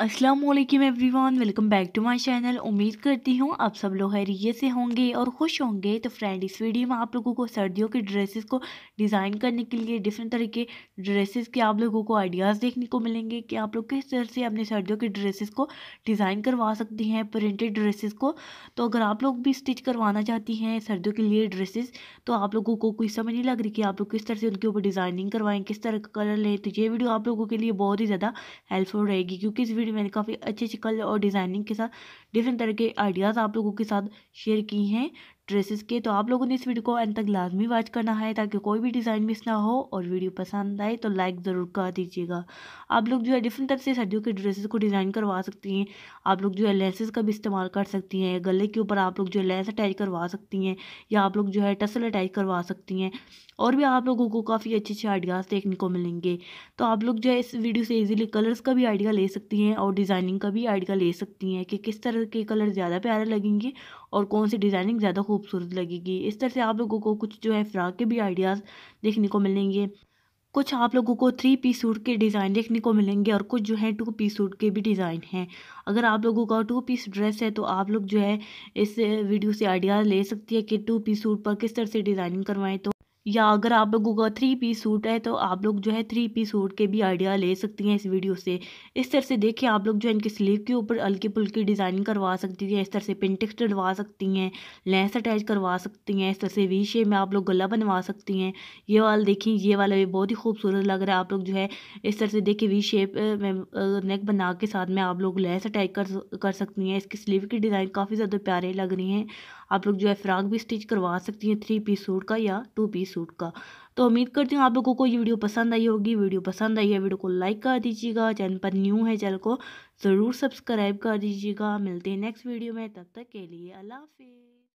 Aslam everyone welcome back to my channel उम्मीद करती हूँ आप सब लोग हैरियत से होंगे और खुश होंगे तो फ्रेंड इस वीडियो में आप लोगों को सर्दियों के ड्रेसेस को डिज़ाइन करने के लिए डिफरेंट तरह के ड्रेसेस के आप लोगों को आइडियाज़ देखने को मिलेंगे कि आप लोग किस तरह से अपने सर्दियों के ड्रेसेस को डिज़ाइन करवा सकती हैं प्रिंटेड ड्रेसेस को तो अगर आप लोग भी स्टिच करवाना चाहती हैं सर्दियों के लिए ड्रेसेस तो आप लोगों को कोई समझ नहीं लग रही कि आप लोग किस तरह से उनके ऊपर डिज़ाइनिंग करवाएँ किस तरह का कलर लें तो ये वीडियो आप लोगों के लिए बहुत ही ज़्यादा हेल्पफुल रहेगी क्योंकि इस वीडियो मैंने काफ़ी अच्छे अच्छे कलर और डिज़ाइनिंग के साथ डिफरेंट तरह के आइडियाज़ आप लोगों के साथ शेयर की हैं ड्रेसेस के तो आप लोगों ने इस वीडियो को एंड तक लाजमी वॉच करना है ताकि कोई भी डिज़ाइन मिस ना हो और वीडियो पसंद आए तो लाइक ज़रूर कर दीजिएगा आप लोग जो है डिफरेंट तरह से सर्दियों के ड्रेसेस को डिज़ाइन करवा सकती हैं आप लोग जो है लेंसेज का भी इस्तेमाल कर सकती हैं गले के ऊपर आप लोग जो है लेंस अटैच करवा सकती हैं या आप लोग जो है टसल अटैच करवा सकती हैं और भी आप लोगों को काफ़ी अच्छे अच्छे आइडियाज़ देखने को मिलेंगे तो आप लोग जो है इस वीडियो से इजीली कलर्स का भी आइडिया ले सकती हैं और डिज़ाइनिंग का भी आइडिया ले सकती हैं कि किस तरह के कलर ज़्यादा प्यारे लगेंगे और कौन सी डिज़ाइनिंग ज़्यादा खूब खूबसूरत लगेगी इस तरह से आप लोगों को कुछ जो है फ़्राक के भी आइडियाज़ देखने को मिलेंगे कुछ आप लोगों को थ्री पीस सूट के डिज़ाइन देखने को मिलेंगे और कुछ जो है टू पीस सूट के भी डिज़ाइन हैं अगर आप लोगों का टू पीस ड्रेस है तो आप लोग जो है इस वीडियो से आइडियाज़ ले सकती है कि टू पीस सूट पर किस तरह से डिज़ाइनिंग करवाएं तो या अगर आप लोगों का थ्री पीस सूट है तो आप लोग जो है थ्री पीस सूट के भी आइडिया ले सकती हैं इस वीडियो से इस तरह से देखिए आप लोग जो है इनके स्लीव के ऊपर हल्की फुल्की डिज़ाइनिंग करवा सकती हैं इस तरह से पिनटेक्स डलवा सकती हैं लेंस अटैच करवा सकती हैं इस तरह से वी शेप में आप लोग गला बनवा सकती हैं ये वाला देखिए ये वाला भी बहुत ही खूबसूरत लग रहा है आप लोग जो है इस तरह से देखिए वी शेप में नेक बना के साथ में आप लोग लेंस अटैच कर कर सकती हैं इसकी स्लीव की डिज़ाइन काफ़ी ज़्यादा प्यारे लग रही हैं आप लोग जो है फ्राक भी स्टिच करवा सकती हैं थ्री पीस सूट का या टू पीस सूट का तो उम्मीद करती हूँ आप लोगों को ये वीडियो पसंद आई होगी वीडियो पसंद आई है वीडियो को लाइक कर दीजिएगा चैनल पर न्यू है चैनल को ज़रूर सब्सक्राइब कर दीजिएगा मिलते हैं नेक्स्ट वीडियो में तब तक के लिए अल्लाह हाफिज़